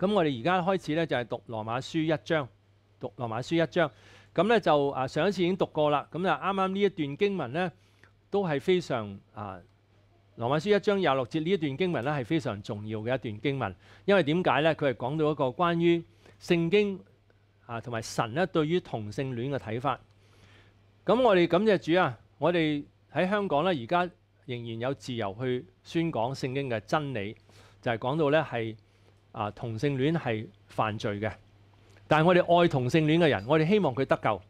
咁我哋而家开始咧就系读罗马书一章，读罗马书一章。咁咧就啊上一次已经读过啦。咁就啱啱呢一段经文咧都系非常啊罗马书一章廿六节呢一段经文咧系非常重要嘅一段经文。因为点解咧？佢系讲到一个关于圣经啊同埋神咧对于同性恋嘅睇法。咁我哋感謝主啊！我哋喺香港咧而家仍然有自由去宣讲圣经嘅真理，就系讲到咧系。啊，同性戀係犯罪嘅，但係我哋愛同性戀嘅人，我哋希望佢得救。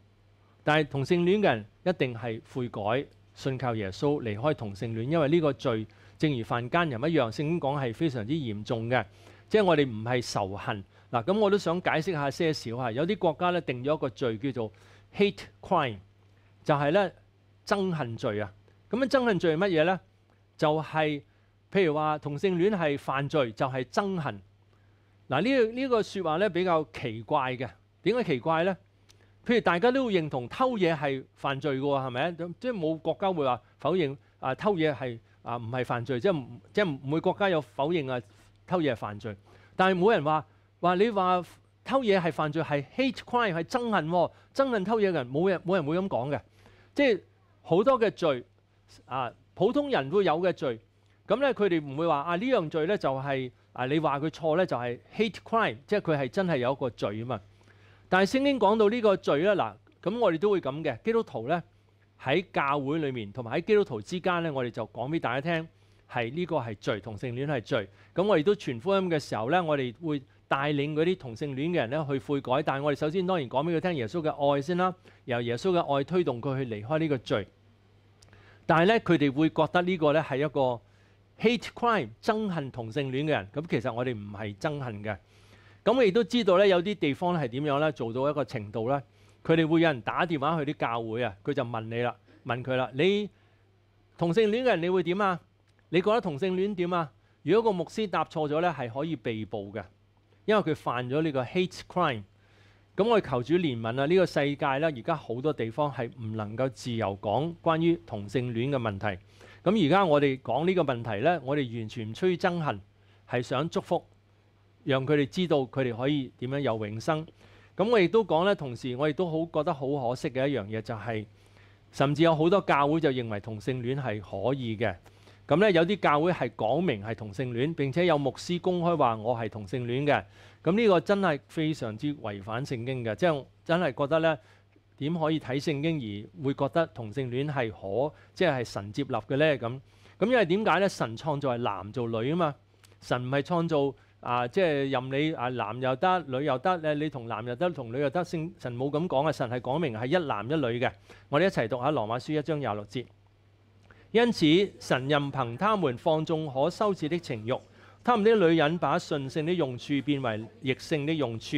但係同性戀嘅人一定係悔改、信靠耶穌、離開同性戀，因為呢個罪正如犯奸人一樣，聖經講係非常之嚴重嘅。即係我哋唔係仇恨嗱。咁我都想解釋下些少嚇。有啲國家咧定咗一個罪叫做 hate crime，就係咧憎恨罪啊。咁樣憎恨罪係乜嘢咧？就係譬如話同性戀係犯罪，就係憎恨。嗱呢個呢個説話咧比較奇怪嘅，點解奇怪咧？譬如大家都認同偷嘢係犯罪嘅喎，係咪？即係冇國家會話否認啊偷嘢係啊唔係犯罪，即係即係唔會國家有否認啊偷嘢係犯罪。但係冇人話話你話偷嘢係犯罪係 hate crime 係憎恨，憎恨偷嘢嘅人冇人冇人會咁講嘅。即係好多嘅罪啊，普通人會有嘅罪，咁咧佢哋唔會話啊呢樣罪咧就係。啊！你話佢錯咧，就係 hate crime，即係佢係真係有一個罪啊嘛。但係先先講到呢個罪啦，嗱咁我哋都會咁嘅。基督徒咧喺教會裏面，同埋喺基督徒之間咧，我哋就講俾大家聽，係呢個係罪，同性戀係罪。咁我哋都傳福音嘅時候咧，我哋會帶領嗰啲同性戀嘅人咧去悔改。但係我哋首先當然講俾佢聽耶穌嘅愛先啦，由耶穌嘅愛推動佢去離開呢個罪。但係咧，佢哋會覺得呢個咧係一個。hate crime 憎恨同性戀嘅人，咁其實我哋唔係憎恨嘅。咁我亦都知道咧，有啲地方係點樣咧，做到一個程度咧，佢哋會有人打電話去啲教會啊，佢就問你啦，問佢啦，你同性戀嘅人，你會點啊？你覺得同性戀點啊？如果個牧師答錯咗咧，係可以被捕嘅，因為佢犯咗呢個 hate crime。咁我哋求主憐憫啊！呢個世界咧，而家好多地方係唔能夠自由講關於同性戀嘅問題。咁而家我哋講呢個問題呢，我哋完全唔吹憎恨，係想祝福，讓佢哋知道佢哋可以點樣有永生。咁我亦都講呢，同時我亦都好覺得好可惜嘅一樣嘢，就係甚至有好多教會就認為同性戀係可以嘅。咁呢，有啲教會係講明係同性戀，並且有牧師公開話我係同性戀嘅。咁呢個真係非常之違反聖經嘅，即係真係覺得呢。點可以睇聖經而會覺得同性戀係可即係神接納嘅呢？咁咁因為點解呢？神創造係男做女啊嘛，神唔係創造啊即係任你啊男又得女又得你同男又得同女又得，聖神冇咁講啊，神係講明係一男一女嘅。我哋一齊讀下羅馬書一章廿六節。因此神任憑他們放縱可羞恥的情慾，他們啲女人把順性的用處變為逆性的用處。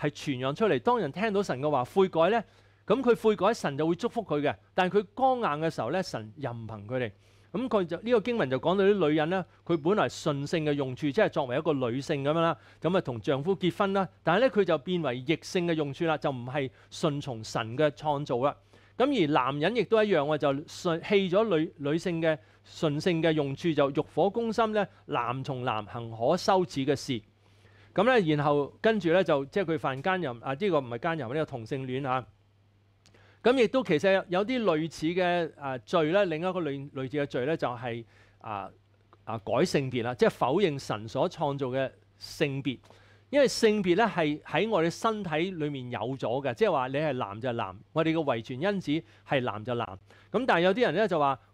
系傳揚出嚟，當人聽到神嘅話悔改咧，咁佢悔改，神就會祝福佢嘅。但系佢光硬嘅時候咧，神任憑佢哋。咁佢就呢個經文就講到啲女人咧，佢本來順性嘅用處，即係作為一個女性咁樣啦，咁啊同丈夫結婚啦。但係咧佢就變為逆性嘅用處啦，就唔係順從神嘅創造啦。咁而男人亦都一樣喎，就顺棄咗女女性嘅順性嘅用處，就欲火攻心咧，男從男行可羞恥嘅事。咁咧，然後跟住咧就即係佢犯奸淫啊！呢個唔係奸淫，呢個同性戀啊。咁亦都其實有啲類似嘅啊罪咧，另一個類類似嘅罪咧就係啊啊改性別啦，即係否認神所創造嘅性別，因為性別咧係喺我哋身體裡面有咗嘅，即係話你係男就男，我哋嘅遺傳因子係男就男。咁但係有啲人咧就話。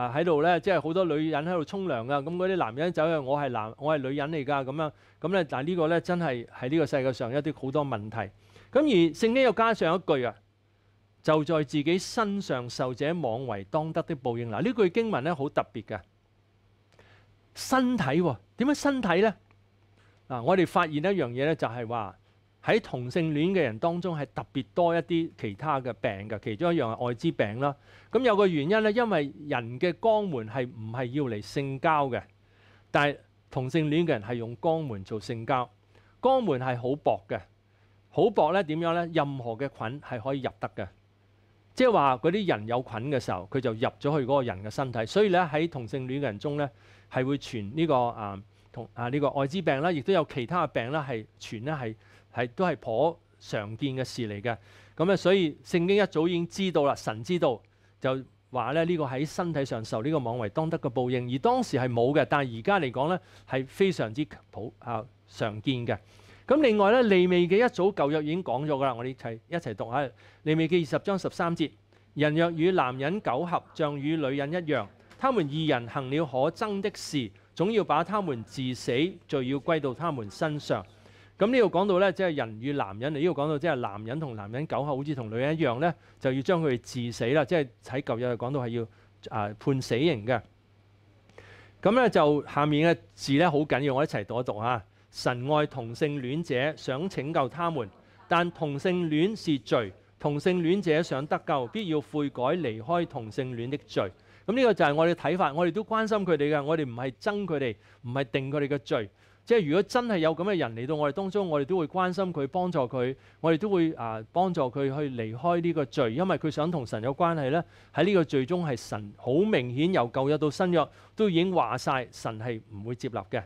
啊喺度咧，即係好多女人喺度沖涼噶，咁嗰啲男人走去，我係男，我係女人嚟噶咁樣，咁咧，但呢個咧真係喺呢個世界上一啲好多問題。咁而聖經又加上一句啊，就在自己身上受者妄為當得的報應。嗱呢句經文咧好特別嘅，身體點解身體咧？嗱我哋發現一樣嘢咧，就係話。喺同性戀嘅人當中係特別多一啲其他嘅病㗎，其中一樣係艾滋病啦。咁有個原因咧，因為人嘅肛門係唔係要嚟性交嘅，但係同性戀嘅人係用肛門做性交，肛門係好薄嘅，好薄咧點樣咧？任何嘅菌係可以入得嘅，即係話嗰啲人有菌嘅時候，佢就入咗去嗰個人嘅身體，所以咧喺同性戀嘅人中咧係會傳呢個啊同啊呢個艾滋病啦，亦都有其他嘅病啦，係傳咧係。係都係頗常見嘅事嚟嘅，咁啊，所以聖經一早已經知道啦，神知道就話咧呢個喺身體上受呢個妄為當得嘅報應，而當時係冇嘅，但係而家嚟講咧係非常之普啊常見嘅。咁另外咧利未嘅一早舊約已經講咗噶啦，我哋一齊一齊讀下利未記二十章十三節：人若與男人苟合，像與女人一樣，他們二人行了可憎的事，總要把他們致死就要歸到他們身上。咁呢度講到咧，即係人與男人。呢個講到即係男人同男人九合，好似同女人一樣咧，就要將佢哋治死啦。即係喺舊日講到係要啊判死刑嘅。咁咧就下面嘅字咧好緊要，我一齊讀一讀啊。神愛同性戀者，想拯救他們，但同性戀是罪。同性戀者想得救，必要悔改，離開同性戀的罪。咁呢個就係我哋睇法，我哋都關心佢哋嘅，我哋唔係憎佢哋，唔係定佢哋嘅罪。即係如果真係有咁嘅人嚟到我哋當中，我哋都會關心佢，幫助佢。我哋都會啊幫助佢去離開呢個罪，因為佢想同神有關係呢喺呢個罪中係神好明顯由舊約到新約都已經話晒，神係唔會接納嘅。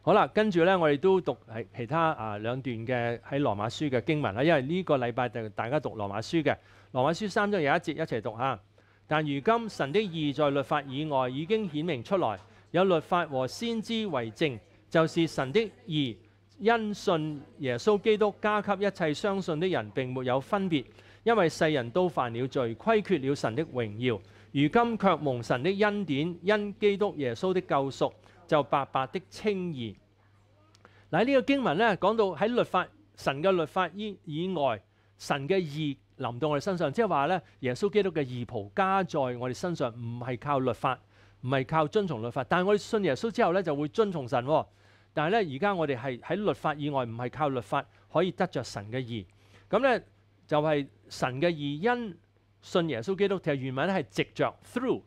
好啦，跟住呢，我哋都讀係其他啊兩段嘅喺羅馬書嘅經文啦，因為呢個禮拜就大家讀羅馬書嘅羅馬書三章有一節一齊讀下。但如今神的意在律法以外已經顯明出來，有律法和先知為證。就是神的义，因信耶稣基督加给一切相信的人，并没有分别，因为世人都犯了罪，亏缺了神的荣耀。如今却蒙神的恩典，因基督耶稣的救赎，就白白的清义。嗱，呢个经文咧讲到喺律法、神嘅律法以以外，神嘅义临到我哋身上，即系话咧，耶稣基督嘅义袍加在我哋身上，唔系靠律法。唔係靠遵從律法，但係我哋信耶穌之後咧，就會遵從神。但係咧，而家我哋係喺律法以外，唔係靠律法可以得着神嘅義。咁咧就係神嘅義因信耶穌基督。其實原文咧係直着 through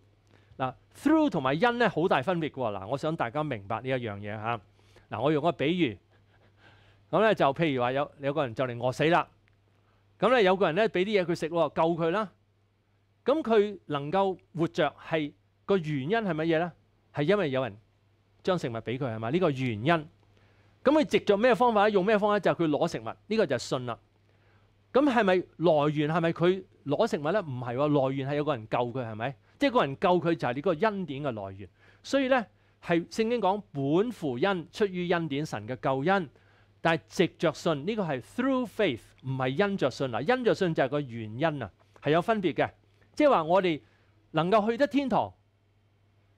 嗱 through 同埋因咧好大分別嘅喎。嗱，我想大家明白呢一樣嘢嚇。嗱，我用個比喻咁咧，就譬如話有有個人就嚟餓死啦，咁咧有個人咧俾啲嘢佢食喎，救佢啦。咁佢能夠活著係。個原因係乜嘢呢？係因為有人將食物俾佢係嘛？呢個原因。咁佢藉着咩方法咧？用咩方法？就係佢攞食物。呢個就係信啦。咁係咪來源係咪佢攞食物呢？唔係喎，來源係有個人救佢係咪？即係個人救佢就係呢個恩典嘅來源。所以呢，係聖經講本乎恩，出於恩典，神嘅救恩。但係藉着信呢個係 through faith，唔係因着信啊。因着信就係個原因啊，係有分別嘅。即係話我哋能夠去得天堂。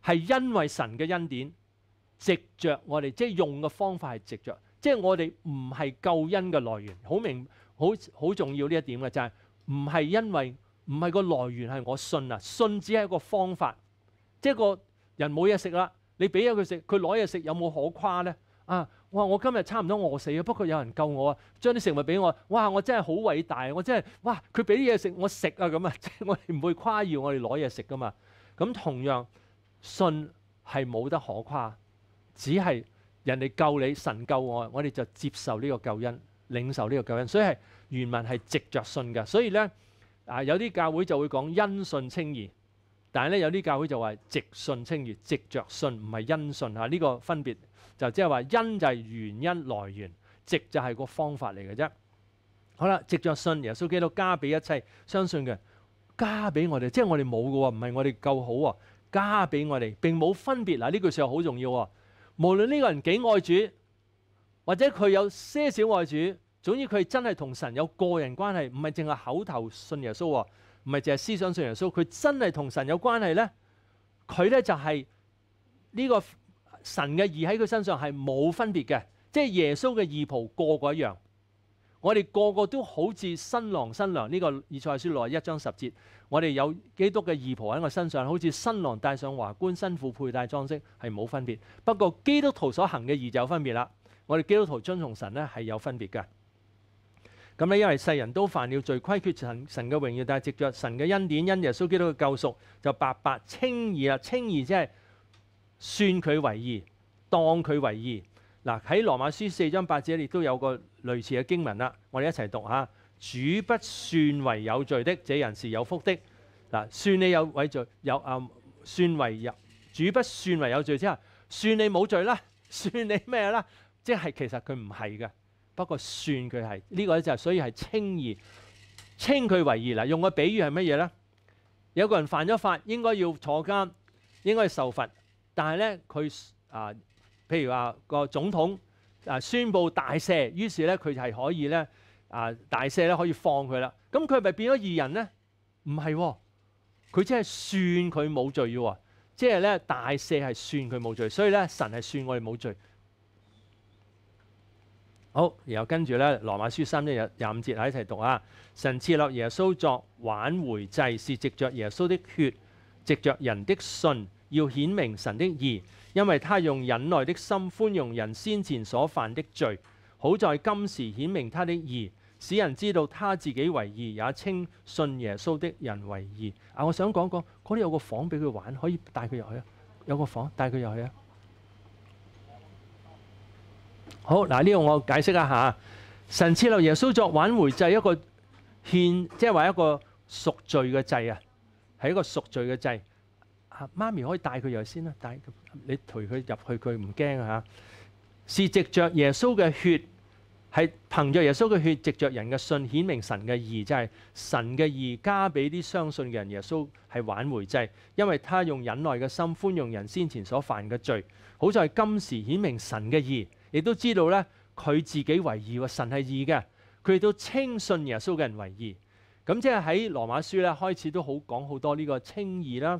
係因為神嘅恩典藉着我哋，即係用嘅方法係藉着，即係我哋唔係救恩嘅來源。好明好好重要呢一點嘅就係唔係因為唔係個來源係我信啊，信只係一個方法。即係個人冇嘢食啦，你俾咗佢食，佢攞嘢食有冇可誇咧？啊，哇！我今日差唔多餓死啊，不過有人救我啊，將啲食物俾我，哇！我真係好偉大我真係哇，佢俾啲嘢食我食啊咁啊，即係我哋唔會誇耀我哋攞嘢食噶嘛。咁同樣。信係冇得可夸，只係人哋救你，神救我，我哋就接受呢個救恩，領受呢個救恩。所以係原文係直着信嘅。所以咧啊，有啲教會就會講因信清義，但係咧有啲教會就話直信清義，直着信唔係因信啊。呢個分別就即係話因就係原因來源，直就係個方法嚟嘅啫。好啦，直着信耶穌基督加俾一切相信嘅加俾我哋，即係我哋冇嘅喎，唔係我哋夠好喎。加俾我哋，并冇分別嗱，呢句说话好重要喎。無論呢個人幾愛主，或者佢有些少愛主，總之佢真係同神有個人關係，唔係淨係口頭信耶穌，唔係淨係思想信耶穌，佢真係同神有關係咧，佢咧就係呢個神嘅義喺佢身上係冇分別嘅，即係耶穌嘅義袍個個一樣。我哋个个都好似新郎新娘呢个以赛书六一章十节，我哋有基督嘅义袍喺我身上，好似新郎戴上华冠，新妇佩戴装饰，系冇分别。不过基督徒所行嘅义就有分别啦。我哋基督徒遵从神呢系有分别嘅。咁咧，因为世人都犯了罪，亏缺神神嘅荣耀，但系藉着神嘅恩典，因耶稣基督嘅救赎，就白白轻易啊，轻易即系算佢为义，当佢为义。嗱，喺羅馬書四章八節亦都有個類似嘅經文啦，我哋一齊讀下：主不算為有罪的，這人是有福的。嗱，算你有罪，有啊，算为有主不算為有罪之後，算你冇罪啦，算你咩啦？即係其實佢唔係嘅，不過算佢係呢個咧就係，所以係輕易稱佢為义啦。用個比喻係乜嘢咧？有個人犯咗法，應該要坐監，應該受罰，但係咧佢啊。譬如話個總統啊宣佈大赦，於是咧佢係可以咧啊大赦咧可以放佢啦。咁佢咪變咗義人咧？唔係，佢即係算佢冇罪嘅喎。即係咧大赦係算佢冇罪，所以咧神係算我哋冇罪。好，然後跟住咧羅馬書三一廿五節喺一齊讀啊。神設立耶穌作挽回祭，是藉着耶穌的血，藉着人的信。要显明神的义，因为他用忍耐的心宽容人先前所犯的罪，好在今时显明他的义，使人知道他自己为义，也称信耶稣的人为义。啊，我想讲讲，嗰啲有个房俾佢玩，可以带佢入去啊，有个房带佢入去啊。好，嗱呢度我解释一下，神设立耶稣作挽回祭一个献，即系话一个赎罪嘅祭啊，系一个赎罪嘅祭。媽咪可以帶佢入先啦，帶你陪佢入去，佢唔驚啊。是藉着耶穌嘅血，係憑着耶穌嘅血，藉着人嘅信顯明神嘅義，就係神嘅義加俾啲相信嘅人。耶穌係挽回，就因為他用忍耐嘅心寬容人先前所犯嘅罪，好在今時顯明神嘅義，亦都知道咧佢自己為義喎。神係義嘅，佢都稱信耶穌嘅人為義。咁即係喺羅馬書咧開始都好講好多呢個稱義啦。